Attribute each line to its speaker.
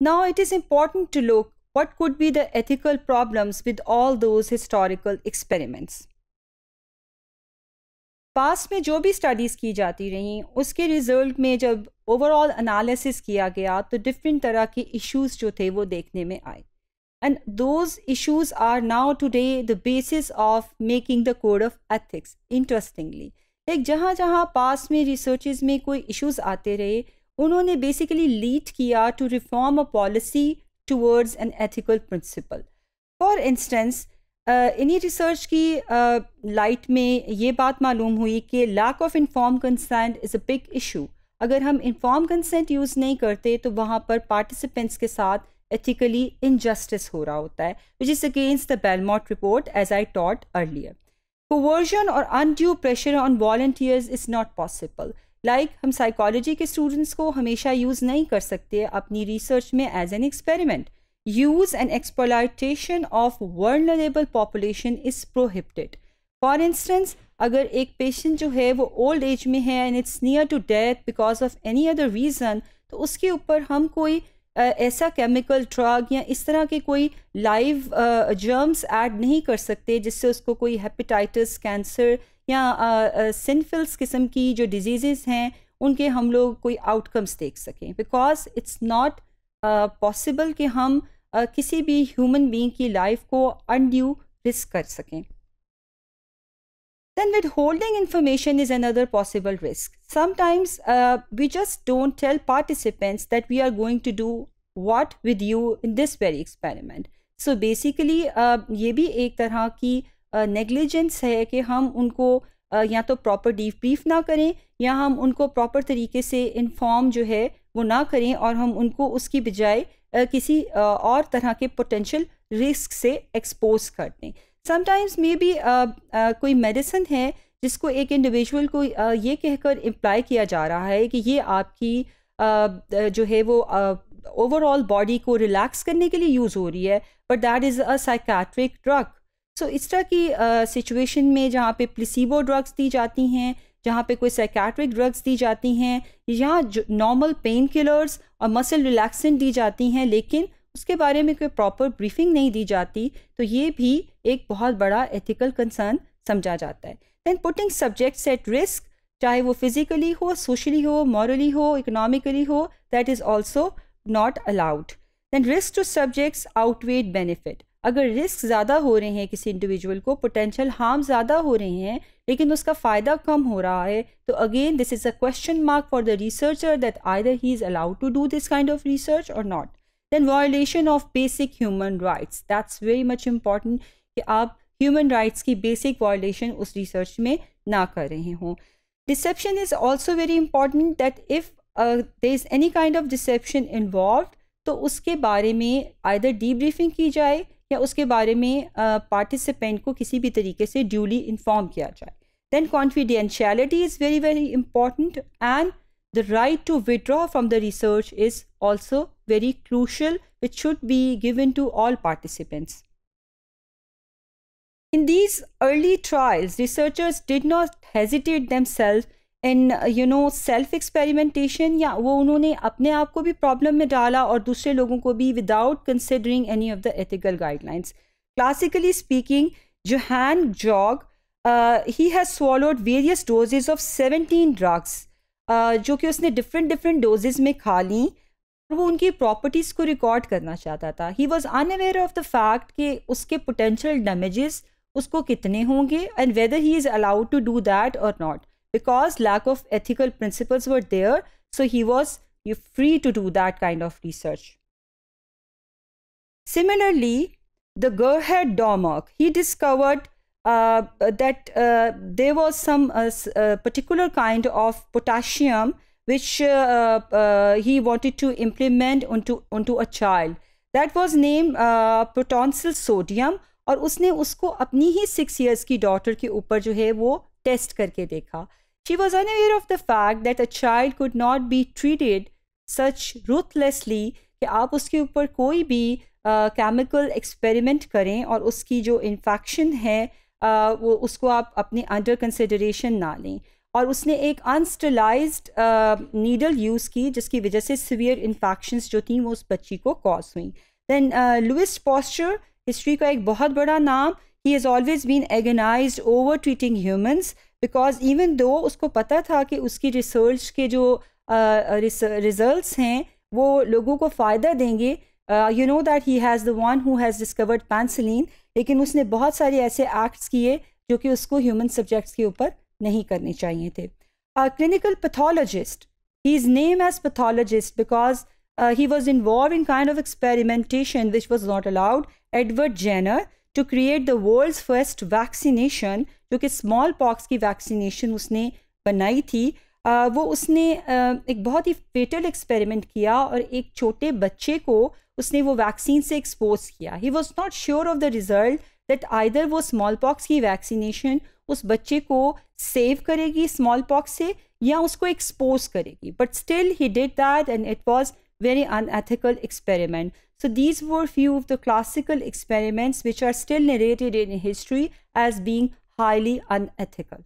Speaker 1: Now it is important to look what could be the ethical problems with all those historical experiments. पास में जो भी studies की जाती रहीं उसके रिज़ल्ट में जब ओवरऑल एनालिसिस किया गया तो डिफरेंट तरह के इश्यूज जो थे वो देखने में आए and those issues are now today the basis of making the code of ethics interestingly एक जहाँ जहाँ पास में रिसर्चेज में कोई इश्यूज आते रहे उन्होंने बेसिकली लीड किया to reform a policy towards an ethical principle for instance इन्हीं रिसर्च की लाइट uh, में ये बात मालूम हुई कि lack of inform consent is a big issue अगर हम इन्फॉर्म कंसेंट यूज़ नहीं करते तो वहाँ पर पार्टिसिपेंट्स के साथ एथिकली इनजस्टिस हो रहा होता है which is against the Belmont report as I taught earlier coercion और undue pressure on volunteers is not possible like like, हम साइकोलॉजी के स्टूडेंट्स को हमेशा यूज़ नहीं कर सकते अपनी रिसर्च में as an experiment use and exploitation of vulnerable population is prohibited for instance अगर एक पेशेंट जो है वो ओल्ड एज में है and it's near to death because of any other reason तो उसके ऊपर हम कोई ऐसा केमिकल ड्रग या इस तरह के कोई लाइव जर्म्स ऐड नहीं कर सकते जिससे उसको कोई हेपेटाइटिस कैंसर या सिनफिल्स किस्म की जो डिजीज़ हैं उनके हम लोग कोई आउटकम्स देख सकें बिकॉज इट्स नॉट पॉसिबल कि हम uh, किसी भी ह्यूमन बींग की लाइफ को अनड्यू रिस्क कर सकें then withholding information is another possible risk sometimes uh, we just don't tell participants that we are going to do what with you in this very experiment so basically uh, ye bhi ek tarah ki uh, negligence है कि हम उनको या तो proper deep brief ना करें या हम उनको प्रॉपर तरीके से इन्फॉर्म जो है वो ना करें और हम उनको उसकी बजाय किसी और तरह के पोटेंशियल रिस्क से एक्सपोज कर दें समटाइम्स मे बी कोई मेडिसिन है जिसको एक इंडिविजुअल को ये कहकर इम्प्लाई किया जा रहा है कि ये आपकी जो है वो ओवरऑल बॉडी को रिलैक्स करने के लिए यूज़ हो रही है but that is a psychiatric drug so so, इस तरह की सिचुएशन uh, में जहाँ पे प्लेसिबो ड्रग्स दी जाती हैं जहाँ पे कोई साइकैट्रिक ड्रग्स दी जाती हैं या नॉर्मल पेन किलर्स और मसल रिलैक्सेंट दी जाती हैं लेकिन उसके बारे में कोई प्रॉपर ब्रीफिंग नहीं दी जाती तो ये भी एक बहुत बड़ा एथिकल कंसर्न समझा जाता है then putting subjects at risk चाहे वो फिजिकली हो सोशली हो मॉरली हो इकोनॉमिकली हो that is also not allowed then risk to subjects outweigh benefit अगर रिस्क ज़्यादा हो रहे हैं किसी इंडिविजुअल को पोटेंशियल हार्म ज़्यादा हो रहे हैं लेकिन उसका फ़ायदा कम हो रहा है तो again this is a question mark for the researcher that either he is allowed to do this kind of research और not then violation of basic human rights that's very much important कि आप human rights की basic violation उस research में ना कर रहे हों deception is also very important that if there is any kind of deception involve तो उसके बारे में डी डीब्रीफिंग की जाए या उसके बारे में पार्टिसिपेंट को किसी भी तरीके से ड्यूली इंफॉर्म किया जाए then confidentiality is very very important and the right to withdraw from the research is also very crucial which should be given to all participants in these early trials researchers did not hesitate them self and you know self experimentation या वो उन्होंने अपने आप को भी problem में डाला और दूसरे लोगों को भी without considering any of the ethical guidelines classically speaking Johann Jorg he has swallowed various doses of seventeen drugs जो कि उसने डिफरेंट डिफरेंट डोजेज में खा ली और वो उनकी प्रॉपर्टीज़ को रिकॉर्ड करना चाहता था he was unaware of the fact कि उसके पोटेंशियल डैमेजेस उसको कितने होंगे and whether he is allowed to do that और not because lack of ethical principles were there so he was free to do that kind of research similarly the gerhard dormack he discovered uh, that uh, there was some uh, uh particular kind of potassium which uh, uh, he wanted to implement onto onto a child that was named uh, sodium और उसने उसको अपनी ही six years की daughter के ऊपर जो है वो टेस्ट करके देखा she was unaware of the fact that a child could not be treated such ruthlessly कि आप उसके ऊपर कोई भी केमिकल uh, एक्सपेरिमेंट करें और उसकी जो इन्फेक्शन है uh, वो उसको आप अपने अंडर कंसिडरेशन ना लें और उसने एक अनस्टलाइज नीडल यूज़ की जिसकी वजह से सीवियर इन्फेक्शंस जो थी वो उस बच्ची को कॉज हुई दैन लुइस पॉस्चर हिस्ट्री का एक बहुत बड़ा नाम he is always been against over treating humans because even though उसको पता था कि उसकी रिसर्च के जो रिजल्ट uh, हैं वो लोगों को फ़ायदा देंगे you know that he has the one who has discovered penicillin लेकिन उसने बहुत सारे ऐसे एक्ट्स किए जो कि उसको ह्यूमन सब्जेक्ट्स के ऊपर नहीं करने चाहिए थे clinical pathologist he is name as pathologist because uh, he was involved in kind of experimentation which was not allowed. Edward Jenner to create the world's first vaccination जो कि smallpox की vaccination उसने बनाई थी uh, वो उसने uh, एक बहुत ही फेटल एक्सपेरिमेंट किया और एक छोटे बच्चे को उसने वो वैक्सीन से एक्सपोज किया he was not sure of the result that either वो स्मॉल पॉक्स की वैक्सीनेशन उस बच्चे को सेव करेगी स्मॉल पॉक्स से या उसको एक्सपोज करेगी but still he did that and it was very unethical experiment. So these were few of the classical experiments which are still narrated in history as being highly unethical.